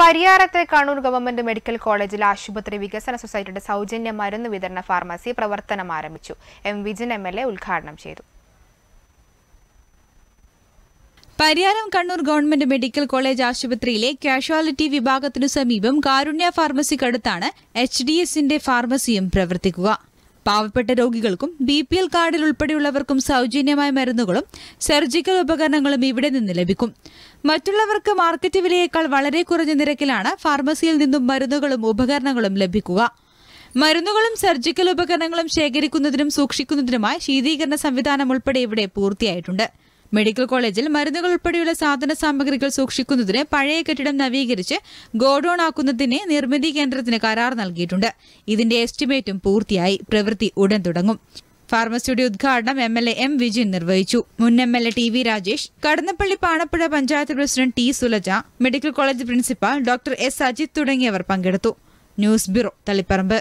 പരിയാരത്തെ Kannur government medical കോളേജിൽ ആശുപത്രി വികസന സൊസൈറ്റിയുടെ സൗജന്യ മരുന്ന് വിതരണ ഫാർമസി പ്രവർത്തനം ആരംഭിച്ചു M Vijayan M L A ഉദ്ഘാടനം ചെയ്തു Pariyaram Kannur government medical college ആശുപത്രിയിലെ കാഷ്വാലിറ്റി വിഭാഗത്തിനു സമീപം കാരുണ്യ ഫാർമസിക്കടുത്താണ് എച്ച് ഡി എസിന്റെ ഫാർമസിയും പ്രവർത്തിക്കുക പാവപ്പെട്ട രോഗികൾക്കും ബി പി എൽ കാർഡിൽ ഉൾപ്പെടെയുള്ളവർക്കും സൗജന്യമായ മരുന്നുകളും സർജിക്കൽ ഉപകരണങ്ങളും ഇവിടെ നിന്ന് ലഭിക്കും മറ്റുള്ളവർക്ക് മാർക്കറ്റ് വിലയേക്കാൾ വളരെ കുറഞ്ഞ നിരക്കിലാണ് ഫാർമസിയിൽ നിന്നും മരുന്നുകളും ഉപകരണങ്ങളും ലഭിക്കുക മരുന്നുകളും സർജിക്കൽ ഉപകരണങ്ങളും ശേഖരിക്കുന്നതിനും സൂക്ഷിക്കുന്നതിനുമായി ശീതീകരണ സംവിധാനം ഉൾപ്പെടെ ഇവിടെ പൂർത്തിയായിട്ടുണ്ട് മെഡിക്കൽ കോളേജിൽ മരുന്നുകൾ ഉൾപ്പെടെയുള്ള സാധന സാമഗ്രികൾ സൂക്ഷിക്കുന്നതിന് പഴയ കെട്ടിടം നവീകരിച്ച് ഗോഡൌൺ ആക്കുന്നതിന് നിർമ്മിതി കേന്ദ്രത്തിന് കരാർ നൽകിയിട്ടുണ്ട് ഇതിന്റെ എസ്റ്റിമേറ്റും പൂർത്തിയായി പ്രവൃത്തി ഉടൻ തുടങ്ങും ഫാർമസിയുടെ ഉദ്ഘാടനം M L A M Vijayan നിർവഹിച്ചു മുൻ M L A T V Rajesh Kadannappalli Panappuzha panchayat president T Sulaja medical college principal doctor S Ajith തുടങ്ങിയവർ പങ്കെടുത്തു ന്യൂസ് ബ്യൂറോ തളിപ്പറമ്പ്